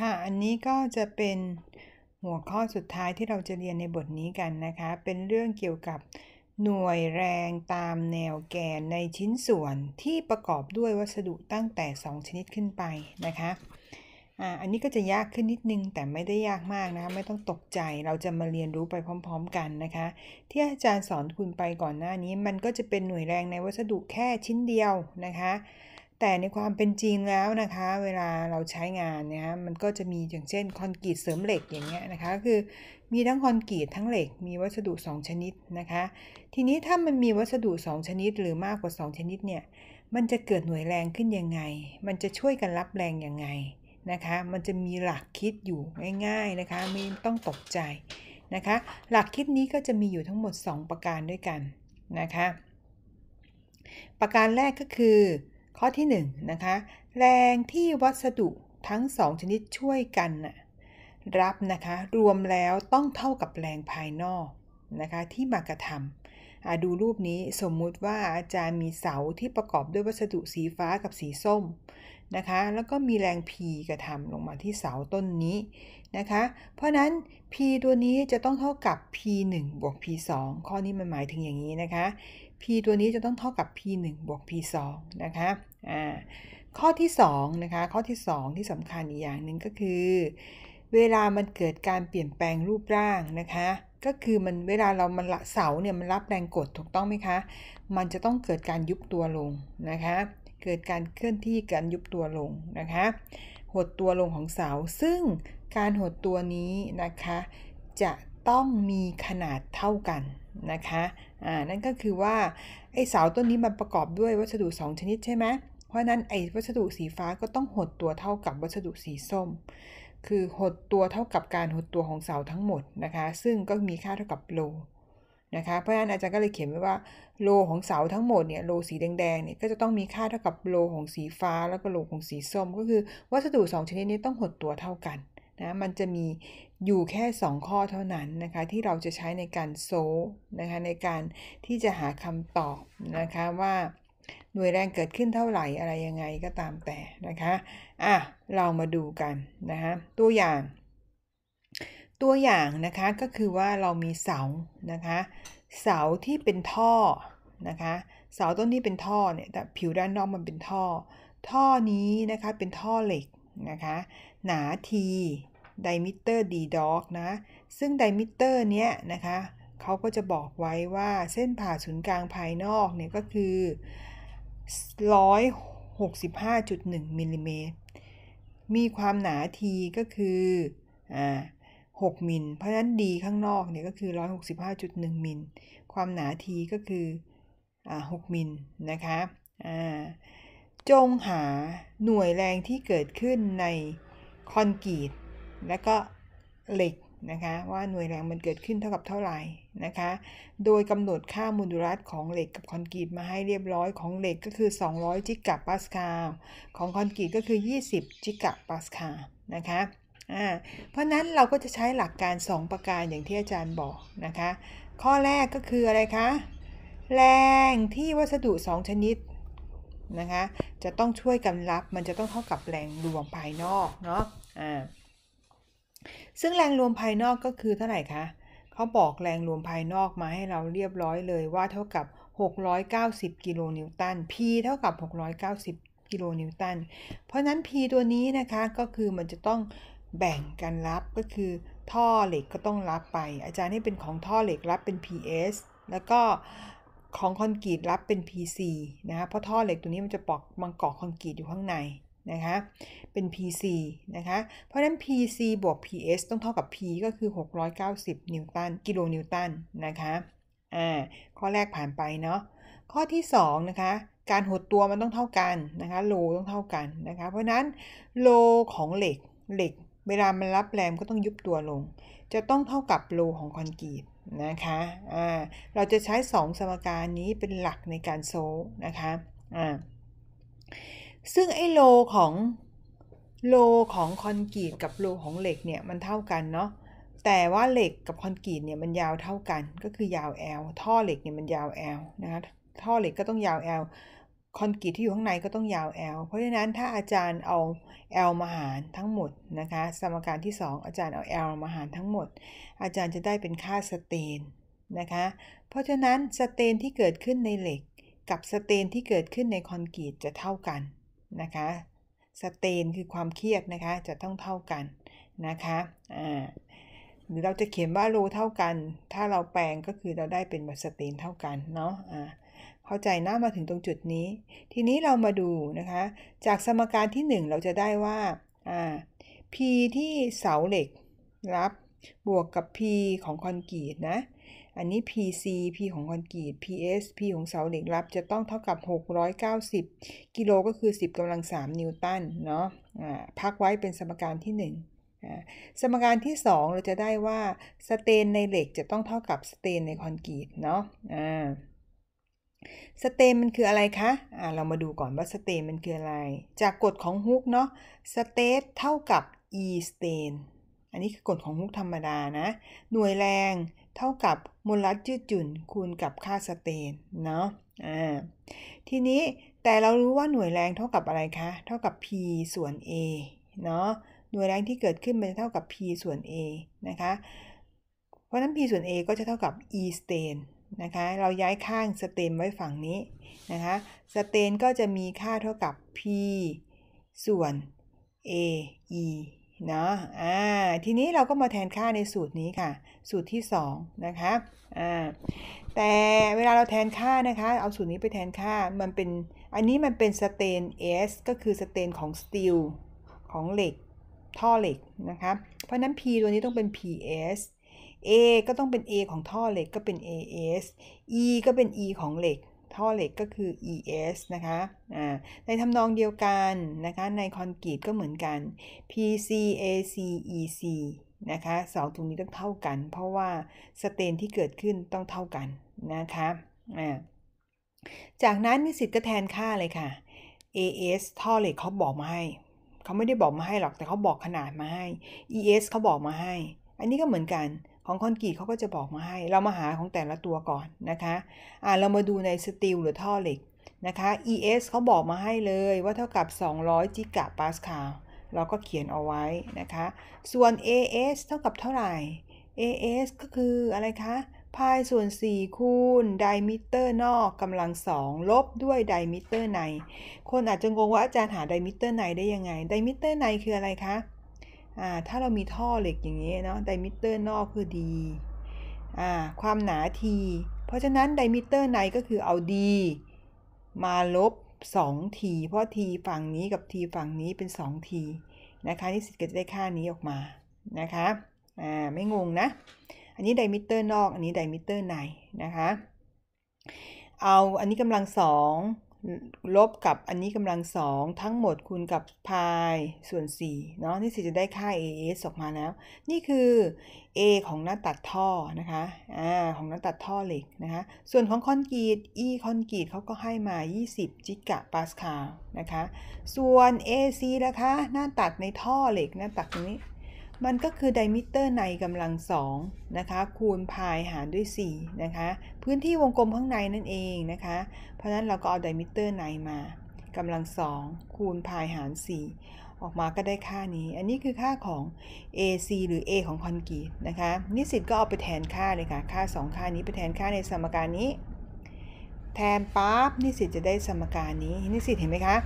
ค่ะอันนี้ก็จะเป็นหัวข้อสุดท้ายที่เราจะเรียนในบทนี้กันนะคะ เป็นเรื่องเกี่ยวกับหน่วยแรงตามแนวแกนในชิ้นส่วนที่ประกอบด้วยวัสดุตั้งแต่ 2 ชนิดขึ้นไปนะคะอ่าอันนี้ก็จะยากขึ้นนิดนึงแต่ไม่ได้ยากมากนะคะไม่ต้องตกใจเราจะมาเรียนรู้ไปพร้อมๆกันนะคะ ที่อาจารย์สอนคุณไปก่อนหน้านี้ มันก็จะเป็นหน่วยแรงในวัสดุแค่ชิ้นเดียวนะคะแต่ในความเป็นจริงแล้วนะคะ เวลาเราใช้งานเนี่ยมันก็จะมีอย่างเช่นคอนกรีตเสริมเหล็กอย่างเงี้ยนะคะคือมีทั้งคอนกรีตทั้งเหล็ก มีวัสดุ 2 ชนิดนะคะ ทีนี้ถ้ามันมีวัสดุ 2 ชนิด หรือมากกว่า 2 ชนิดเนี่ย มันจะเกิดหน่วยแรงขึ้นยังไง มันจะช่วยกันรับแรงยังไงนะคะ มันจะมีหลักคิดอยู่ง่ายๆนะคะ ไม่ต้องตกใจนะคะ หลักคิดนี้ก็จะมีอยู่ทั้งหมด 2 ประการด้วยกันนะคะ ประการแรกก็คือข้อ ที่1นะคะแรงที่วัสดุทั้ง 2 ชนิดช่วยกันนะรับนะคะรวมแล้วต้องเท่ากับแรงภายนอกนะคะ ที่มากระทำดูรูปนี้สมมุติว่าอาจารย์มีเสาที่ประกอบด้วยวัสดุสีฟ้ากับสีส้มนะคะแล้วก็มีแรง P กระทำลงมาที่เสาต้นนี้นะคะเพราะนั้น P ตัวนี้จะต้องเท่ากับ P 1บวก P 2ข้อนี้มันหมายถึงอย่างนี้นะคะ p ตัวนี้จะต้องเท่ากับ p 1บวก p 2นะคะอ่าข้อที่2นะคะ ข้อที่ 2 ที่สำคัญอีกอย่างหนึ่งก็คือเวลามันเกิดการเปลี่ยนแปลงรูปร่างนะคะ ก็คือมันเวลาเรามันละเสาเนี่ยมันรับแรงกดถูกต้องไหมคะ มันจะต้องเกิดการยุบตัวลงนะคะ เกิดการเคลื่อนที่การยุบตัวลงนะคะหดตัวลงของเสาซึ่งการหดตัวนี้นะคะจะต้องมีขนาดเท่ากันนะคะอ่านั่นก็คือว่าไอ้เสาต้นนี้มันประกอบด้วยวัสดุ2ชนิดใช่ไหมเพราะนั้นไอ้วัสดุสีฟ้าก็ต้องหดตัวเท่ากับวัสดุสีส้ม คือหดตัวเท่ากับการหดตัวของเสาทั้งหมดนะคะ ซึ่งก็มีค่าเท่ากับโลนะคะ เพราะฉะนั้นอาจารย์ก็เลยเขียนไว้ว่าโลของเสา ทั้งหมดเนี่ย โลสีแดงๆเนี่ย ก็จะต้องมีค่าเท่ากับโลของสีฟ้า แล้วก็โลของสีส้ม ก็คือวัสดุ2ชนิดนี้ต้องหดตัวเท่ากันนะมันจะมีอยู่แค่ 2 ข้อเท่านั้นนะคะ ที่เราจะใช้ในการโซนะคะในการที่จะหาคำตอบนะคะ ว่าหน่วยแรงเกิดขึ้นเท่าไหร่อะไรยังไงก็ตามแต่นะคะอ่ะเรามาดูกันนะคะตัวอย่าง ตัวอย่างนะคะก็คือว่าเรามีเสานะคะ เสาที่เป็นท่อนะคะเสาต้นที่เป็นท่อเนี่ยแต่ผิวด้านนอกมันเป็นท่อ ท่อนี้นะคะเป็นท่อเหล็กนะคะหนา T ไดมิเตอร์ดีด็อกนะ ซึ่งไดมิเตอร์เนี้ยนะคะเขาก็จะบอกไว้ว่าเส้นผ่าศูนย์กลางภายนอกเนี่ยก็คือ165.1มิลลิเมตรมีความหนา T ก็คืออ6มิลเพราะฉะนั้นดีข้างนอกเนี่ยก็คือ165.1มิลความหนาทีก็คืออ่า6มิลนะคะอ่าจงหาหน่วยแรงที่เกิดขึ้นในคอนกรีต และก็เหล็กนะคะว่าหน่วยแรงมันเกิดขึ้นเท่ากับเท่าไหร่นะคะโดยกำหนดค่ามูลรัสของเหล็กกับคอนกรีตมาให้เรียบร้อยของเหล็กก็คือ200จิกะปาสคาลของคอนกรีตก็คือ20จิกะปาสคาลนะคะเพราะนั้นเราก็จะใช้หลักการ 2 ประการอย่างที่อาจารย์บอกนะคะข้อแรกก็คืออะไรคะแรงที่วัสดุ 2 ชนิดนะคะ จะต้องช่วยกันรับมันจะต้องเท่ากับแรงรวมภายนอกเนาะอ่าซึ่งแรงรวมภายนอกก็คือเท่าไหร่คะเขาบอกแรงรวมภายนอกมาให้เราเรียบร้อยเลยว่าเท่ากับ 690กิโลนิวตัน P เท่ากับ 690 กิโลนิวตันเพราะนั้น P ตัวนี้นะคะก็คือมันจะต้องแบ่งกันรับก็คือ ท่อเหล็กก็ต้องรับไป อาจารย์ให้เป็นของท่อเหล็กรับเป็น PS แล้วก็ของคอนกรีตรับเป็น PC นะคะเพราะท่อเหล็กตัวนี้มันจะปอกมังกรคอนกรีตอยู่ข้างในนะคะ เป็น PC นะคะ เพราะนั้น PC บวก PS ต้องเท่ากับ P ก็คือ 690 นิวตัน กิโลนิวตัน นะคะ อ่า ข้อแรกผ่านไปเนาะ ข้อที่2นะคะ การหดตัวมันต้องเท่ากันนะคะ โลต้องเท่ากันนะคะ เพราะนั้นโลของเหล็ก เหล็กเวลามันรับแรงก็ต้องยุบตัวลง จะต้องเท่ากับโลของคอนกรีตนะคะอ่าเราจะใช้ 2 สมการนี้เป็นหลักในการโซนะคะอ่าซึ่งไอ้โลของโลของคอนกรีตกับโลของเหล็กเนี่ย มันเท่ากันเนาะ แต่ว่าเหล็กกับคอนกรีตเนี่ยมันยาวเท่ากันก็คือยาว L ท่อเหล็กเนี่ยมันยาว L นะคะ ท่อเหล็กก็ต้องยาว L คอนกรีตที่อยู่ข้างในก็ต้องยาว L เพราะฉะนั้นถ้าอาจารย์เอา L มาหารทั้งหมดนะคะสมการที่ 2 อาจารย์เอา L มาหารทั้งหมด อาจารย์จะได้เป็นค่าสเตนนะคะ เพราะฉะนั้นสเตนที่เกิดขึ้นในเหล็กกับสเตนที่เกิดขึ้นในคอนกรีตจะเท่ากันนะคะสเตนคือความเครียดนะคะจะต้องเท่ากันนะคะหรือเราจะเขียนว่าโลเท่ากัน ถ้าเราแปลงก็คือเราได้เป็นสเตนเท่ากันเนาะเข้าใจหน้ามาถึงตรงจุดนี้ ทีนี้เรามาดูนะคะ จากสมการที่ 1 เราจะได้ว่าา p ที่เสาเหล็กรับ บวกกับ p ของคอนกรีตนะ อันนี้ pc p ของคอนกรีต ps p ของเสาเหล็กรับจะต้องเท่ากับ 690กิโลก็คือ 10กำลัง 3 นิวตันเนาะพักไว้เป็นสมการที่1สมการที่ 2 เราจะได้ว่าสเตนในเหล็กจะต้องเท่ากับสเตนในคอนกรีตเนาะสเตมมันคืออะไรคะะเรามาดูก่อนว่าสเตมมันคืออะไร จากกฎของฮุกเนาะสเตทเท่ากับ e สเตน อันนี้คือกฎของฮุกธรรมดานะ หน่วยแรงเท่ากับมลรัดยืดหยุ่นคูณกับค่าสเตน เนาะอ่าทีนี้แต่เรารู้ว่าหน่วยแรงเท่ากับอะไรคะ เท่ากับ p ส่วน a เนาะ หน่วยแรงที่เกิดขึ้นมันจะเท่ากับ p ส่วน a นะคะ เพราะนั้น p ส่วน a ก็จะเท่ากับ e สเตนนะคะเราย้ายข้างสเตนไว้ฝั่งนี้นะคะ สเตนก็จะมีค่าเท่ากับ p ส่วน a e เนาะอ่าทีนี้เราก็มาแทนค่าในสูตรนี้ค่ะ สูตรที่2นะคะอ่าแต่เวลาเราแทนค่านะคะ เอาสูตรนี้ไปแทนค่า มันเป็น อันนี้มันเป็นสเตน S ก็คือสเตนของสตีล ของเหล็ก ท่อเหล็กนะคะ เพราะนั้น P ตัวนี้ต้องเป็น PS A ก็ต้องเป็น A ของท่อเหล็กก็เป็น AS E ก็เป็น E ของเหล็ก ท่อเหล็กก็คือ ES นะคะะในทำนองเดียวกันนะคะในคอนกรีตก็เหมือนกัน PC AC EC นะคะสองตรงนี้ต้องเท่ากัน เพราะว่าสเตนที่เกิดขึ้นต้องเท่ากันนะคะะจากนั้นนิสิตก็แทนค่าเลยค่ะ AS ท่อเหล็กเขาบอกมาให้เขาไม่ได้บอกมาให้หรอกแต่เขาบอกขนาดมาให้ ES เขาบอกมาให้อันนี้ก็เหมือนกัน ของคอนกรีตเขาก็จะบอกมาให้ เรามาหาของแต่ละตัวก่อนนะคะ อ่าเรามาดูในสตีลหรือท่อเหล็กนะคะ ES เขาบอกมาให้เลยว่าเท่ากับ 200 จิกะปาสคาล เราก็เขียนเอาไว้นะคะ ส่วน AS เท่ากับเท่าไหร่ AS ก็คืออะไรคะพายส่วน 4คูณไดมิเตอร์ นอกกำลังสองลบด้วยไดมิเตอร์ใน คนอาจจะงงว่าอาจารย์หาไดมิเตอร์ในได้ยังไงไดมิเตอร์ในคืออะไรคะ่าถ้าเรามีท่อเหล็กอย่างนี้เนาะ ไดมิเตอร์นอกคือดีอ่าความหนาทีเพราะฉะนั้นไดมิเตอร์ในก็คือเอาดีมาลบ2ทีเพราะทีฝั่งนี้กับทีฝั่งนี้เป็น2ทีนะคะนิสิตก็จะได้ค่านี้ออกมานะคะอ่าไม่งงนะ อันนี้ไดมิเตอร์นอก อันนี้ไดมิเตอร์ในนะคะ เอาอันนี้กำลังสองลบกับอันนี้กำลังสองทั้งหมดคูณกับพายส่วน4เนาะนี่สิจะได้ค่า AS ออกมาแล้วนี่คือ A ของหน้าตัดท่อนะคะอ่าของหน้าตัดท่อเหล็กนะคะ ส่วนของคอนกรีต E คอนกรีตเขาก็ให้มา 20จิกะปาสคาลนะคะ ส่วน AC นะคะ หน้าตัดในท่อเหล็กหน้าตัดตรงนี้มันก็คือไดมิเตอร์ในกำลังสองนะคะคูณพายหารด้วย4นะคะพื้นที่วงกลมข้างในนั่นเองนะคะเพราะนั้นเราก็เอาไดมิเตอร์ในมากำลังสองคูณพายหาร 4 ออกมาก็ได้ค่านี้อันนี้คือค่าของ AC หรือ A ของคอนกรีตนะคะนิสิตก็เอาไปแทนค่าเลยค่ะค่า2ค่านี้ไปแทนค่าในสมการนี้แทนปั๊บนิสิตจะได้สมการนี้นิสิตเห็นไหมคะ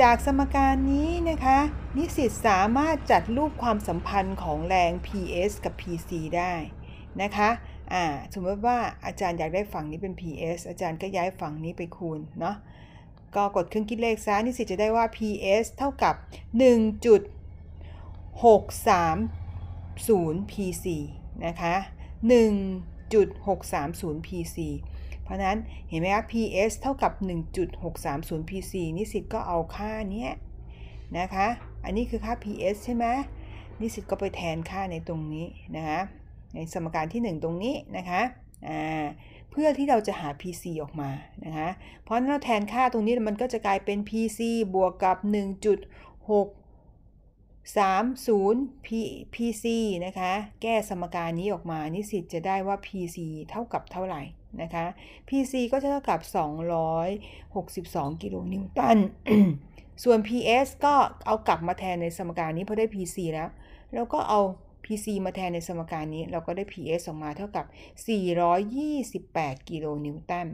จากสมการนี้นะคะ นิสิตสามารถจัดรูปความสัมพันธ์ของแรง PS กับ PC ได้นะคะอ่าสมมติว่าอาจารย์อยากได้ฝั่งนี้เป็น PS อาจารย์ก็ย้ายฝั่งนี้ไปคูณเนาะก็กดเครื่องคิดเลขซะนิสิตจะได้ว่า PS เท่ากับ 1.630 PC นะคะ 1.630 PC เพราะนั้นเห็นไหมคะ PS เท่ากับ1.630 PC นิสิตก็เอาค่านี้นะคะ อันนี้คือค่า PS ใช่ไหมนิสิตก็ไปแทนค่าในตรงนี้นะคะ ในสมการที่1ตรงนี้นะคะอ่าเพื่อที่เราจะหา PC ออกมานะคะ เพราะนั้นเราแทนค่าตรงนี้ มันก็จะกลายเป็น PC บวกกับ1.6 30 P PC นะคะ แก้สมการนี้ออกมา นิสิตจะได้ว่า PC เท่ากับเท่าไหร่นะคะ PC ก็จะเท่ากับ 262กิโลนิวตัน ส่วน PS ก็เอากลับมาแทนในสมการนี้เพราะได้ PC แล้ว แล้วก็เอา PC มาแทนในสมการนี้เราก็ได้ PS ออกมาเท่ากับ 428 กิโลนิวตัน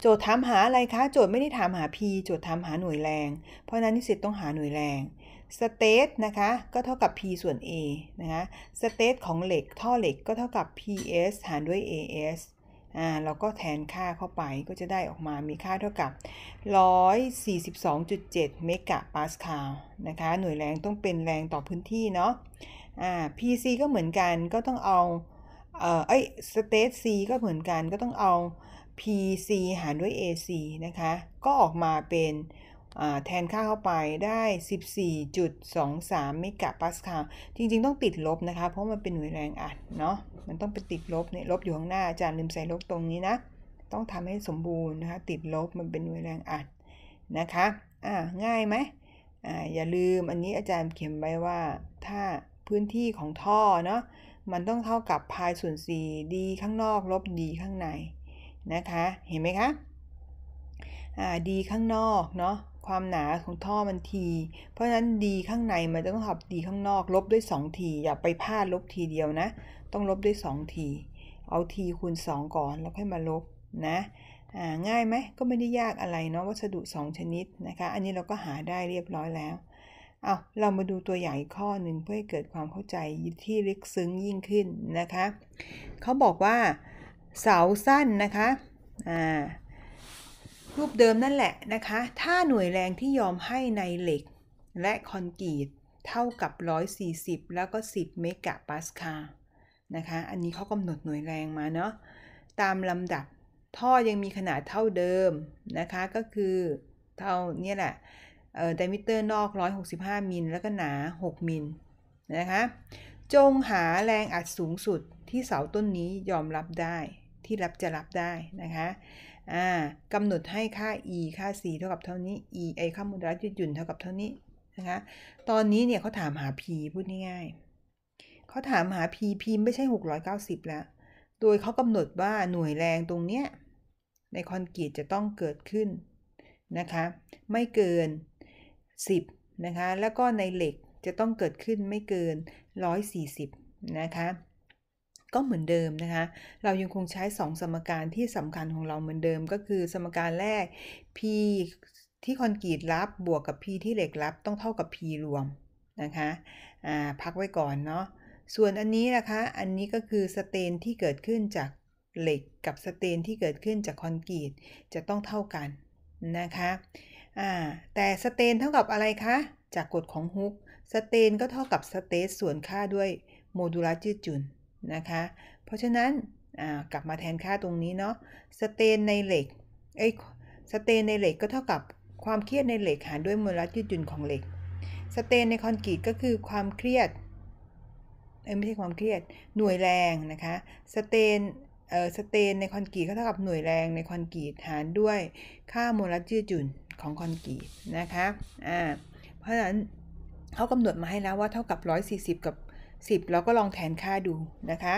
โจทย์ถามหาอะไรคะ โจทย์ไม่ได้ถามหา P โจทย์ถามหาหน่วยแรง เพราะนั้นนิสิตต้องหาหน่วยแรงสเต e นะคะ ก็เท่ากับ p ส่วน a นะคะสเต e ของเหล็กท่อเหล็กก็เท่ากับ ps หารด้วย as อ่าเราก็แทนค่าเข้าไปก็จะได้ออกมามีค่าเท่ากับ 142.7 เมกะปาสคาลนะคะหน่วยแรงต้องเป็นแรงต่อพื้นที่เนาะอ่า PC ก็เหมือนกันก็ต้องเอา เอ่อไอ้สเตท C ก็เหมือนกันก็ต้องเอา PC หารด้วย AC นะคะก็ออกมาเป็นแทนค่าเข้าไปได้ 14.23 เมกะปาสคาลจริงๆต้องติดลบนะคะเพราะมันเป็นหน่วยแรงอัดเนาะมันต้องไปติดลบเนี่ยลบอยู่ข้างหน้าอาจารย์ลืมใส่ลบตรงนี้นะต้องทำให้สมบูรณ์นะคะติดลบมันเป็นหน่วยแรงอัดนะคะอ่าง่ายไหมอ่าอย่าลืมอันนี้อาจารย์เขียนไว้ว่า ถ้าพื้นที่ของท่อเนาะมันต้องเท่ากับพายส่วนดีข้างนอกลบดีข้างในนะคะ เห็นไหมคะอ่าีข้างนอกเนาะความหนาของท่อมันที เพราะฉะนั้นดีข้างในมันต้องทับดีข้างนอก ลบด้วย2ทีอย่าไปพลาดลบทีเดียวนะ ต้องลบด้วย2ทีเอาทีคูณ 2 ก่อน แล้วค่อยมาลบนะง่ายไหมก็ไม่ได้ยากอะไรเนาะวัสดุ 2 ชนิดนะคะ อันนี้เราก็หาได้เรียบร้อยแล้วเอาเรามาดูตัวอย่างอีกข้อหนึ่งเพื่อให้เกิดความเข้าใจที่ลึกซึ้งยิ่งขึ้นนะคะเขาบอกว่าเสาสั้นนะคะอ่ารูปเดิมนั่นแหละนะคะ ถ้าหน่วยแรงที่ยอมให้ในเหล็กและคอนกรีตเท่ากับ 140 แล้วก็ 10 เมกะปาสคาลนะคะ อันนี้เขากำหนดหน่วยแรงมาเนาะ ตามลำดับท่อยังมีขนาดเท่าเดิมนะคะ ก็คือเท่านี้แหละ เอ่อดมิเตอร์นอก 165 มิลแล้วก็หนา 6 มิลนะคะ จงหาแรงอัดสูงสุดที่เสาต้นนี้ยอมรับได้ที่รับจะรับได้นะคะกำหนดให้ค่า e ค่า c เท่ากับเท่านี้ e ไอค่ามูลรัดยืดหยุ่นเท่ากับเท่านี้นะคะ ตอนนี้เนี่ยเขาถามหา p พูดง่ายๆเขาถามหา p p ไม่ใช่ 690แล้ว โดยเขากำหนดว่าหน่วยแรงตรงเนี้ยในคอนกรีตจะต้องเกิดขึ้นนะคะ ไม่เกิน 10นะคะ แล้วก็ในเหล็กจะต้องเกิดขึ้นไม่เกิน 140 นะคะก็เหมือนเดิมนะคะ เรายังคงใช้ 2 สมการที่สำคัญของเราเหมือนเดิม ก็คือสมการแรก p ที่คอนกรีตรับบวกกับ p ที่เหล็กรับต้องเท่ากับ p รวมนะคะพักไว้ก่อนเนาะ ส่วนอันนี้นะคะ อันนี้ก็คือสเตนที่เกิดขึ้นจากเหล็กกับสเตนที่เกิดขึ้นจากคอนกรีตจะต้องเท่ากันนะคะแต่สเตนเท่ากับอะไรคะ จากกฎของฮุกสเตนก็เท่ากับสเตสส่วนค่าด้วยโมดูลัสยืดจุนนะคะ เพราะฉะนั้นกลับมาแทนค่าตรงนี้เนาะ สเตนในเหล็กไอ้สเตนในเหล็กก็เท่ากับความเครียดในเหล็กหารด้วยมวลรัดยืดหยุ่นของเหล็ก สเตนในคอนกรีตก็คือความเครียดไม่ใช่ความเครียดหน่วยแรงนะคะ สเตนเอ่อสเตนในคอนกรีตก็เท่ากับหน่วยแรงในคอนกรีตหารด้วยค่ามวลรัดยืดหยุ่นของคอนกรีตนะคะอ่าเพราะฉะนั้นเขากำหนดมาให้แล้วว่าเท่ากับ 140 กับ10เราก็ลองแทนค่าดูนะคะ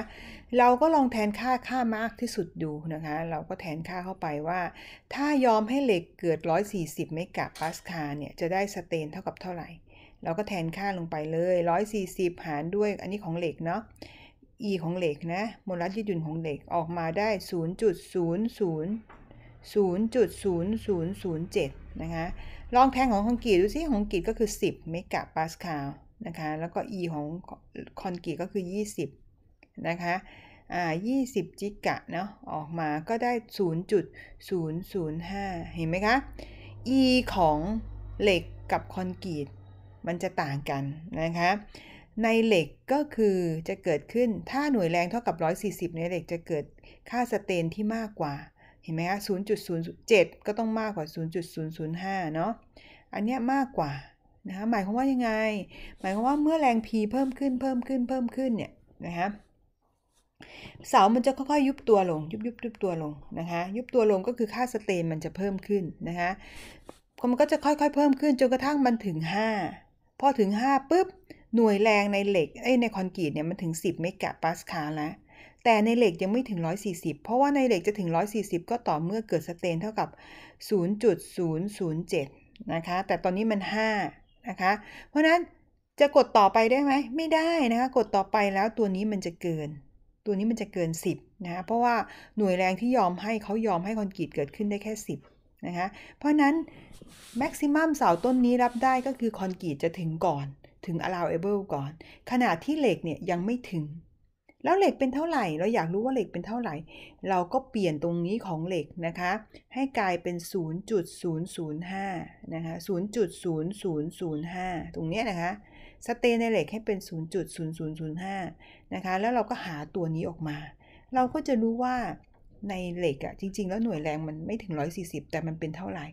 เราก็ลองแทนค่าค่ามากที่สุดดูนะคะ เราก็แทนค่าเข้าไปว่า ถ้ายอมให้เหล็กเกิด140เมกะปาสคาลเนี่ยจะได้สเตนเท่ากับเท่าไหร่ เราก็แทนค่าลงไปเลย 140หารด้วย อันนี้ของเหล็กเนาะ e ของเหล็กนะมลรัสยืดหยุ่นของเหล็กออกมาได้ 0.0000007นะคะลองแทนของคอนกรีตดูซิของคอนกรีตก็คือ 10 เมกะปาสคาลนะคะแล้วก็ e ของคอนกรีตก็คือ 20 นะคะอ่า20จิกะเนาะออกมาก็ได้ 0.005เห็นไหมคะ e ของเหล็กกับคอนกรีตมันจะต่างกันนะคะ ในเหล็กก็คือจะเกิดขึ้น ถ้าหน่วยแรงเท่ากับ 140ในเหล็กจะเกิดค่าสเตนที่มากกว่า เห็นไหมคะ0.07 ก็ต้องมากกว่า 0.005เนาะ อันเนี้ยมากกว่านะหมายความว่ายังไง หมายความว่าเมื่อแรง P เพิ่มขึ้น เพิ่มขึ้น เพิ่มขึ้น เนี่ย นะคะเสามันจะค่อยๆยุบตัวลง ยุบยุบยุบตัวลง นะคะ ยุบตัวลงก็คือค่าสเตนมันจะเพิ่มขึ้น นะคะมันก็จะค่อยๆเพิ่มขึ้นจนกระทั่งมันถึง 5พอถึง5ปุ๊บ หน่วยแรงในเหล็กไอ้ในคอนกรีตเนี่ยมันถึง 10เมกะปาสคาลแล้วแต่ในเหล็กยังไม่ถึง 140 เพราะว่าในเหล็กจะถึง 140 ก็ต่อเมื่อเกิดสเตนเท่ากับ 0.007นะคะ แต่ตอนนี้มัน 5นะคะเพราะนั้นจะกดต่อไปได้ไหมไม่ได้นะคะกดต่อไปแล้วตัวนี้มันจะเกิน ตัวนี้มันจะเกิน 10 นะคะเพราะว่าหน่วยแรงที่ยอมให้เขายอมให้คอนกรีตเกิดขึ้นได้แค่ 10นะคะเพราะนั้นแม็กซิมัมเสาต้นนี้รับได้ก็คือคอนกรีตจะถึงก่อนถึง allowable ก่อน ขนาดที่เหล็กเนี่ยยังไม่ถึงแล้วเหล็กเป็นเท่าไหร่ เราอยากรู้ว่าเหล็กเป็นเท่าไหร่ เราก็เปลี่ยนตรงนี้ของเหล็กนะคะ ให้กลายเป็น 0.005นะคะ0.0005 ตรงนี้นะคะ สเตนในเหล็กให้เป็น 0.0005นะคะ แล้วเราก็หาตัวนี้ออกมา เราก็จะรู้ว่าในเหล็กอะจริงๆแล้วหน่วยแรงมันไม่ถึง 140 แต่มันเป็นเท่าไหร่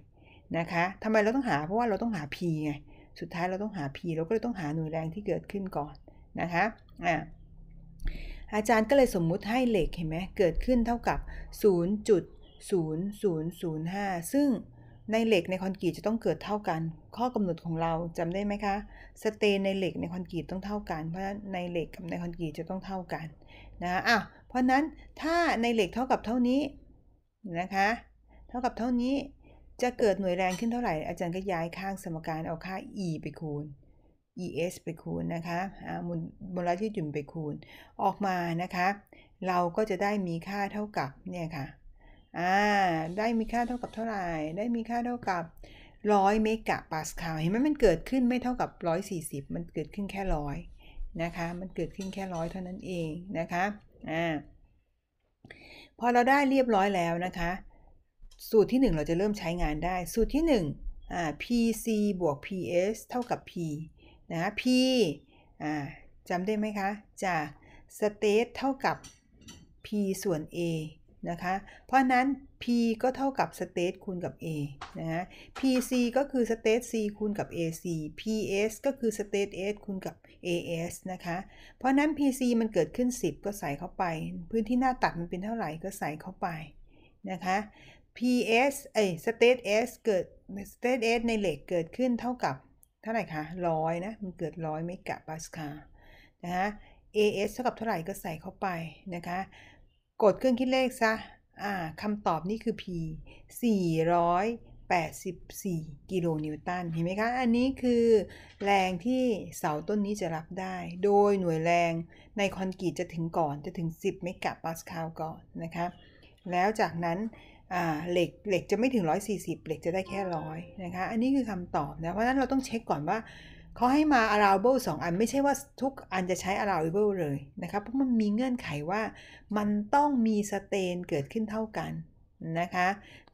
นะคะทำไมเราต้องหาเพราะว่าเราต้องหา p ไง สุดท้ายเราต้องหา p เราก็เลยต้องหาหน่วยแรงที่เกิดขึ้นก่อน นะคะอ่าอาจารย์ก็เลยสมมุติให้เหล็กเห็นไหมเกิดขึ้นเท่ากับ 0.0005 ซึ่งในเหล็กในคอนกรีตจะต้องเกิดเท่ากันข้อกำหนดของเราจำได้ไหมคะสเตนในเหล็กในคอนกรีตต้องเท่ากันเพราะในเหล็กกับในคอนกรีตจะต้องเท่ากันนะอ้าวเพราะนั้นถ้าในเหล็กเท่ากับเท่านี้นะคะเท่ากับเท่านี้จะเกิดหน่วยแรงขึ้นเท่าไหร่อาจารย์ก็ย้ายข้างสมการเอาค่า e ไปคูณ es ไปคูณนะคะมูลมลที่จุ่มไปคูณ ออกมานะคะ เราก็จะได้มีค่าเท่ากับเนี่ยค่ะอ่าได้มีค่าเท่ากับเท่าไหร่ ได้มีค่าเท่ากับร้อยเมกะปาสคาล เห็นไหมมันเกิดขึ้นไม่เท่ากับ 140 มันเกิดขึ้นแค่ร้อยนะคะ มันเกิดขึ้นแค่ร้อยเท่านั้นเองนะคะอ่าพอเราได้เรียบร้อยแล้วนะคะ สูตรที่1เราจะเริ่มใช้งานได้ สูตรที่1อ่า pc บวก ps เท่ากับ p นะ P อ่าจำได้ไหมคะ จากสเตทเท่ากับ P ส่วน A นะคะ เพราะนั้น P ก็เท่ากับสเต e คูณกับ A นะฮะ PC ก็คือสเต e C คูณกับ AC PS ก็คือสเต e S คูณกับ AS นะคะ เพราะนั้น PC มันเกิดขึ้น 10 ก็ใส่เข้าไป พื้นที่หน้าตัดมันเป็นเท่าไหร่ก็ใส่เข้าไปนะคะ PS เอ้ยสเต e S เกิดสเต e S ในเหล็กเกิดขึ้นเท่ากับเท่าไหร่คะร้อยนะมันเกิดร้อยเมกะปาสคาลนะคะ AS เท่ากับเท่าไหร่ก็ใส่เข้าไปนะคะ กดเครื่องคิดเลขซะอ่าคำตอบนี่คือ P 484 กิโลนิวตัน เห็นไหมคะ อันนี้คือแรงที่เสาต้นนี้จะรับได้ โดยหน่วยแรงในคอนกรีตจะถึงก่อนจะถึง 10เมกะปาสคาลก่อนนะคะ แล้วจากนั้นเหล็กเหล็กจะไม่ถึง 140 เหล็กจะได้แค่ร้อยนะคะอันนี้คือคำตอบนะเพราะนั้นเราต้องเช็คก่อนว่าเขาให้มา allowable 2 อันไม่ใช่ว่าทุกอันจะใช้ allowable เลยนะคะเพราะมันมีเงื่อนไขว่ามันต้องมีสเตนเกิดขึ้นเท่ากันนะคะ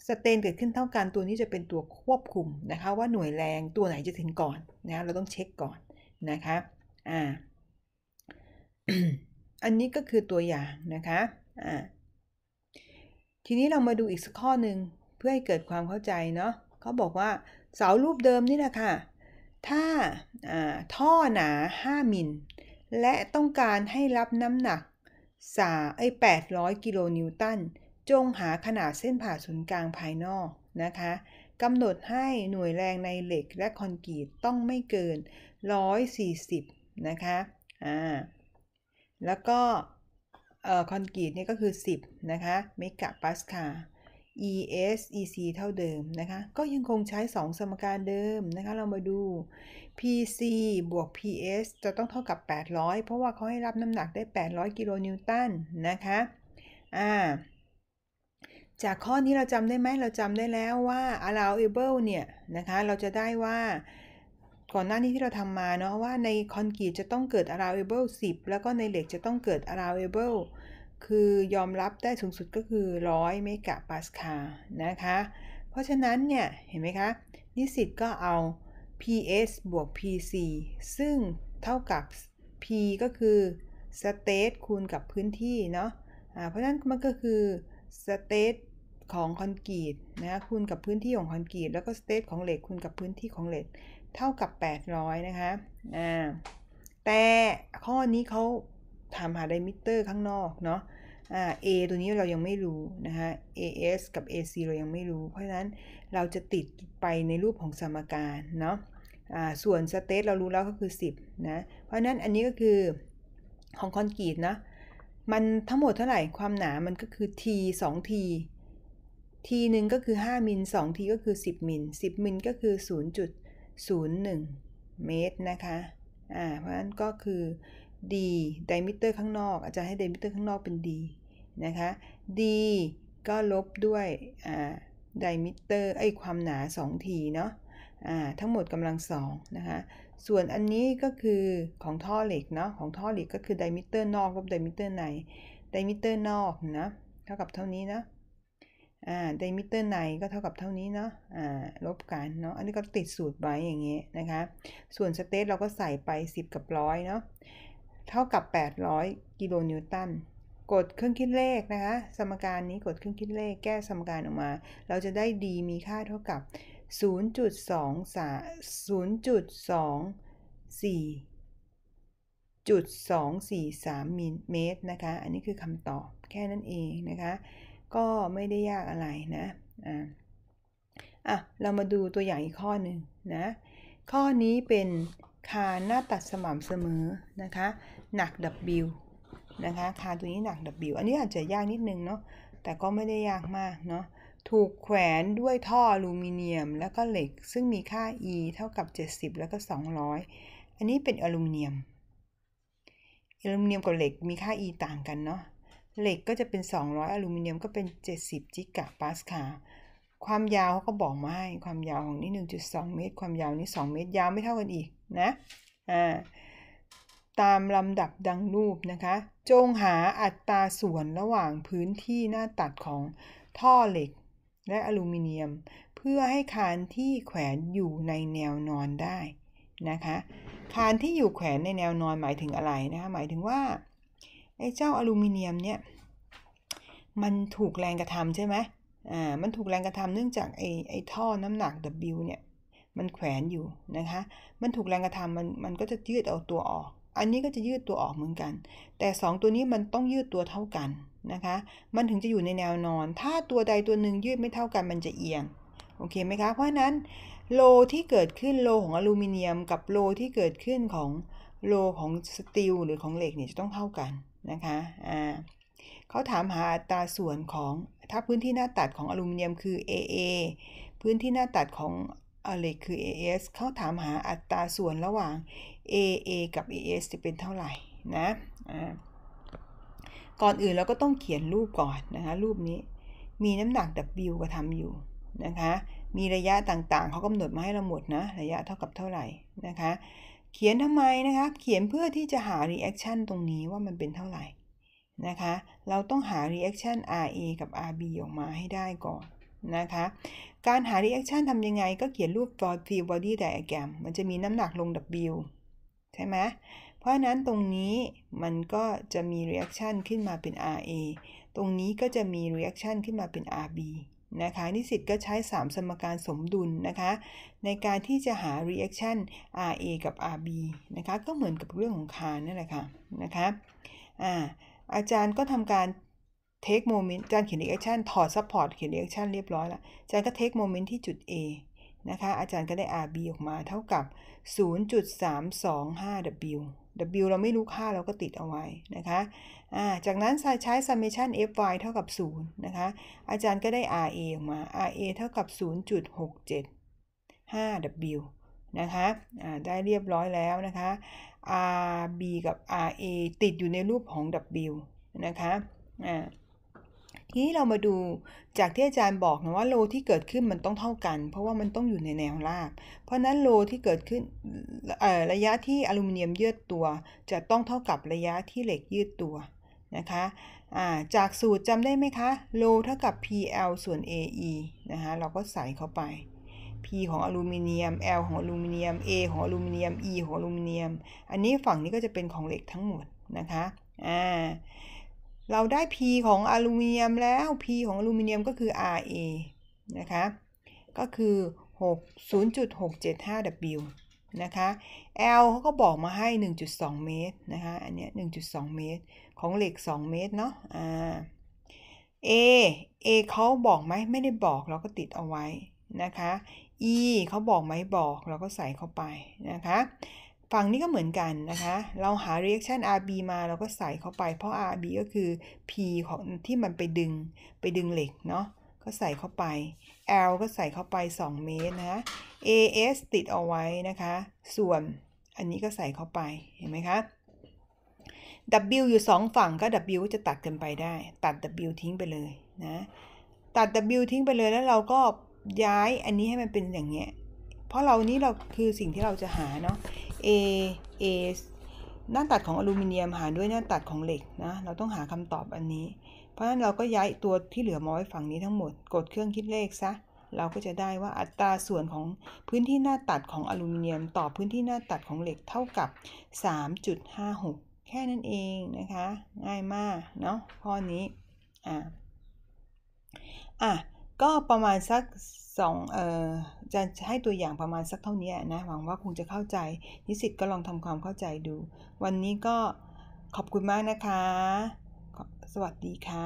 สเตนเกิดขึ้นเท่ากันตัวนี้จะเป็นตัวควบคุมนะคะว่าหน่วยแรงตัวไหนจะถึงก่อนนะเราต้องเช็คก่อนนะคะอ่าอันนี้ก็คือตัวอย่างนะคะอ่าทีนี้เรามาดูอีกสักข้อหนึ่งเพื่อให้เกิดความเข้าใจเนาะเขาบอกว่าเสารูปเดิมนี่แหละค่ะถ้าท่อหนา 5มิลและต้องการให้รับน้ำหนักสาไอ้800 กิโลนิวตัน จงหาขนาดเส้นผ่าศูนย์กลางภายนอกนะคะกำหนดให้หน่วยแรงในเหล็กและคอนกรีตต้องไม่เกิน 140 นะคะ อ่า แล้วก็เอ่อคอนกรีตนี่ก็คือ 10 นะคะ เมกะปาสคา ES EC เท่าเดิมนะคะ ก็ยังคงใช้ 2 สมการเดิมนะคะ เรามาดู PC บวก PS จะต้องเท่ากับ 800 เพราะว่าเขาให้รับน้ำหนักได้ 800 กิโลนิวตันนะคะอ่าจากข้อนี้เราจำได้ไหมเราจำได้แล้วว่า allowable เนี่ยนะคะ เราจะได้ว่า ก่อนหน้านี้ที่เราทำมาเนาะว่าในคอนกรีตจะต้องเกิด allowable 10 แล้วก็ในเหล็กจะต้องเกิด allowable คือยอมรับได้สูงสุดก็คือ100เมกะปาสคาลนะคะ เพราะฉะนั้นเนี่ยเห็นไหมคะนิสิตก็เอา PS บวก PC ซึ่งเท่ากับ P ก็คือสเต e คูณกับพื้นที่เนาะะเพราะฉะนั้นมันก็คือสเต e ของคอนกรีตนะคูณกับพื้นที่ของคอนกรีตแล้วก็สเต e ของเหล็กคูณกับพื้นที่ของเหล็กเท่ากับ 800นะคะะแต่ข้อนี้เขาทำ หา ไดมิเตอร์ข้างนอกเนาะอ่า A ตัวนี้เรายังไม่รู้นะคะ AS กับ AC เรายังไม่รู้ เพราะฉะนั้นเราจะติดไปในรูปของสมการเนาะอ่าส่วนสเตทเรารู้แล้ว ก็คือ 10นะ เพราะนั้นอันนี้ก็คือของคอนกรีตนะมันทั้งหมดเท่าไหร่ความหนา มันก็คือ t 2 t ทีหนึ่งก็คือ 5 มิล2ทีก็คือ 10 มิล10 มิลก็คือ 0.01 เมตรนะคะอ่าเพราะฉะนั้นก็คือ D ไดมิเตอร์ข้างนอก อาจารย์ให้ไดมิเตอร์ข้างนอกเป็น D นะคะ D ก็ลบด้วยไดมิเตอร์ไอความหนา2ทีเนาะทั้งหมดกำลังสองนะคะ ส่วนอันนี้ก็คือของท่อเหล็กเนาะของท่อเหล็กก็คือไดมิเตอร์นอกลบไดมิเตอร์ในไดมิเตอร์นอกนะเท่ากับเท่านี้นะไดมิเตอร์ในก็เท่ากับ เท่านี้เนาะลบกันเนาะอันนี้ก็ติดสูตรไว้อย่างเงี้ยนะคะส่วนสเตทเราก็ใส่ไป 10 กับร้อยเนาะเท่ากับ 800 กิโลนิวตัน กดเครื่องคิดเลขนะคะ สมการนี้กดเครื่องคิดเลขแก้สมการออกมา เราจะได้ d มีค่าเท่ากับ 0.2 4จุดสองสี่สามมิลเมตรนะคะ อันนี้คือคำตอบแค่นั้นเองนะคะ ก็ไม่ได้ยากอะไรนะ อ่ะอ่ะเรามาดูตัวอย่างอีกข้อหนึ่งนะ ข้อนี้เป็นคาหน้าตัดสม่ำเสมอ นะคะ หนักดับบิลนะคะ คาตัวนี้หนักดับบิลอันนี้อาจจะยากนิดนึงเนาะ แต่ก็ไม่ได้ยากมากเนาะ ถูกแขวนด้วยท่ออลูมิเนียมแล้วก็เหล็ก ซึ่งมีค่า e เท่ากับ 70 แล้วก็ 200 อันนี้เป็นอลูมิเนียม อลูมิเนียมกับเหล็กมีค่า e ต่างกันเนาะ เหล็กก็จะเป็น 200 อลูมิเนียมก็เป็น 70จิกะปาสคาลความยาวเขาก็บอกมาให้ความยาวของนี่ 1.2 เมตร ความยาวนี้ 2 เมตร ยาวไม่เท่ากันอีกนะ อ่า ตามลำดับดังรูปนะคะ จงหาอัตราส่วนระหว่างพื้นที่หน้าตัดของท่อเหล็กและอลูมิเนียม เพื่อให้คานที่แขวนอยู่ในแนวนอนได้นะคะ คานที่อยู่แขวนในแนวนอนหมายถึงอะไรนะคะ หมายถึงว่าไอ้เจ้าอลูมิเนียมเนี่ยมันถูกแรงกระทำใช่ไหมอ่ามันถูกแรงกระทำเนื่องจากไอ้ไอ้ท่อน้ำหนัก W เนี่ย มันแขวนอยู่นะคะมันถูกแรงกระทำมันมันก็จะยืดเอาตัวออก อันนี้ก็จะยืดตัวออกเหมือนกัน แต่ 2 ตัวนี้มันต้องยืดตัวเท่ากันนะคะมันถึงจะอยู่ในแนวนอน ถ้าตัวใดตัวหนึ่งยืดไม่เท่ากันมันจะเอียงโอเคไหมคะ เพราะนั้นโลที่เกิดขึ้นโลของอลูมิเนียม กับโลที่เกิดขึ้นของโลของสตีลหรือของเหล็กเนี่ยจะต้องเท่ากันนะคะอ่าเขาถามหาอัตราส่วนของถ้าพื้นที่หน้าตัดของอลูมิเนียมคือ AA พื้นที่หน้าตัดของอะเหล็กคือ AS เขาถามหาอัตราส่วนระหว่าง AA กับ AS จะเป็นเท่าไหร่นะก่อนอื่นเราก็ต้องเขียนรูปก่อนนะคะ รูปนี้มีน้ำหนัก W กระทำอยู่นะคะ มีระยะต่างๆ เขากำหนดมาให้เราหมดนะ ระยะเท่ากับเท่าไหร่นะคะ เขียนทำไมนะคะ เขียนเพื่อที่จะหา reaction ตรงนี้ว่ามันเป็นเท่าไหร่นะคะ เราต้องหา reaction RA กับ RB ออกมาให้ได้ก่อนนะคะ การหา reaction ทำยังไงก็เขียนรูป free body diagram มันจะมีน้ำหนักลง W ใช่ไหม เพราะนั้นตรงนี้มันก็จะมี reaction ขึ้นมาเป็น RA ตรงนี้ก็จะมี reaction ขึ้นมาเป็น RB นะคะนิสิตก็ใช้ 3 สมการสมดุลนะคะในการที่จะหา reaction RA กับ RB นะคะก็เหมือนกับเรื่องของคานนั่นแหละค่ะนะคะ อ่าอาจารย์ก็ทำการเทคโมเมนต์อาจารย์เขียนรีแอคชั่นถอดซัพพอร์ตเขียนรีแอคชั่นเรียบร้อยแล้ว อาจารย์ก็เทคโมเมนต์ที่จุด A นะคะ อาจารย์ก็ได้ RB ออกมาเท่ากับ 0.325W W เราไม่รู้ค่าเราก็ติดเอาไว้นะคะาจากนั้นใช้ summation fy เท่ากับ0นะคะ อาจารย์ก็ได้ ra ออกมา ra เท่ากับ 0.675w นะคะได้เรียบร้อยแล้วนะคะ RB กับ RA ติดอยู่ในรูปของ W นะคะ อ่า ทีนี้เรามาดูจากที่อาจารย์บอกนะว่าโลที่เกิดขึ้นมันต้องเท่ากัน เพราะว่ามันต้องอยู่ในแนวราบ เพราะนั้นโลที่เกิดขึ้นระยะที่อลูมิเนียมยืดตัวจะต้องเท่ากับระยะที่เหล็กยืดตัวนะคะจากสูตรจำได้ไหมคะ โลเท่ากับ PL ส่วน AE นะคะเราก็ใส่เข้าไป P ของอลูมิเนียม L ของอลูมิเนียม A ของอลูมิเนียม E ของอลูมิเนียม อันนี้ฝั่งนี้ก็จะเป็นของเหล็กทั้งหมดนะคะอ่าเราได้ P ของอลูมิเนียมแล้ว P ของอลูมิเนียมก็คือ Ra นะคะ ก็คือ 6 0.675W นะคะ L เขาก็บอกมาให้ 1.2 เมตรนะคะอันนี้1.2 เมตร ของเหล็ก 2 เมตรเนาะอ่า A A เขาบอกไหม ไม่ได้บอกเราก็ติดเอาไว้นะคะ e เขาบอกไหมบอก เราก็ใส่เข้าไปนะคะฝั่งนี้ก็เหมือนกันนะคะเราหา reaction RB มาเราก็ใส่เข้าไป เพราะ RB ก็คือ P ของที่มันไปดึงไปดึงเหล็กเนาะก็ใส่เข้าไป L ก็ใส่เข้าไป 2 เมตรนะ AS ติดเอาไว้นะคะส่วนอันนี้ก็ใส่เข้าไปเห็นไหมคะ W อยู่ 2 ฝั่งก็ W จะตัดกันไปได้ตัด W ทิ้งไปเลยนะตัด W ทิ้งไปเลยแล้วเราก็ย้าย อันนี้ให้มันเป็นอย่างเงี้ย เพราะเรานี่เราคือสิ่งที่เราจะหาเนาะ A A หน้าตัดของอลูมิเนียมหาด้วยหน้าตัดของเหล็กนะ เราต้องหาคำตอบอันนี้ เพราะฉะนั้นเราก็ย้ายตัวที่เหลือมาไว้ฝั่งนี้ทั้งหมด กดเครื่องคิดเลขซะ เราก็จะได้ว่าอัตราส่วนของพื้นที่หน้าตัดของอลูมิเนียมต่อพื้นที่หน้าตัดของเหล็กเท่ากับ 3.56 แค่นั้นเองนะคะ ง่ายมากเนาะ ข้อนี้ อ่า อ่ะก็ประมาณสักสอง เอ่อ จะให้ตัวอย่างประมาณสักเท่านี้นะ หวังว่าคงจะเข้าใจนิสิตก็ลองทำความเข้าใจดู วันนี้ก็ขอบคุณมากนะคะ สวัสดีค่ะ